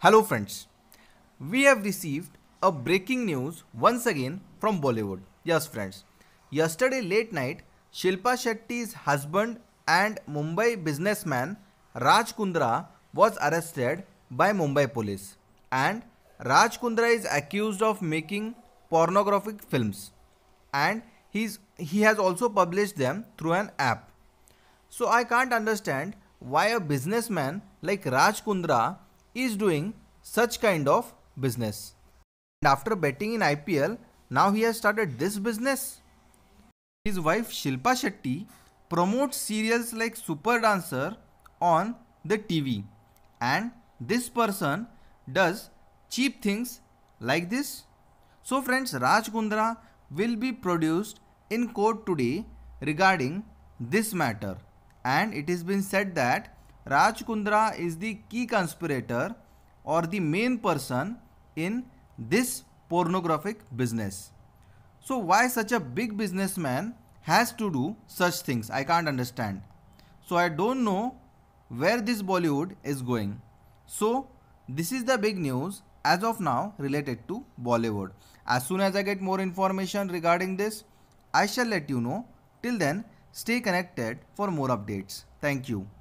Hello friends, we have received a breaking news once again from Bollywood. Yes friends, yesterday late night, Shilpa Shetty's husband and Mumbai businessman Raj Kundra was arrested by Mumbai police and Raj Kundra is accused of making pornographic films and he's, he has also published them through an app. So I can't understand why a businessman like Raj Kundra is doing such kind of business. And after betting in IPL, now he has started this business. His wife Shilpa Shetty promotes serials like Super Dancer on the TV. And this person does cheap things like this. So friends, Raj will be produced in court today regarding this matter. And it has been said that Raj Kundra is the key conspirator or the main person in this pornographic business. So why such a big businessman has to do such things? I can't understand. So I don't know where this Bollywood is going. So this is the big news as of now related to Bollywood. As soon as I get more information regarding this, I shall let you know. Till then, stay connected for more updates. Thank you.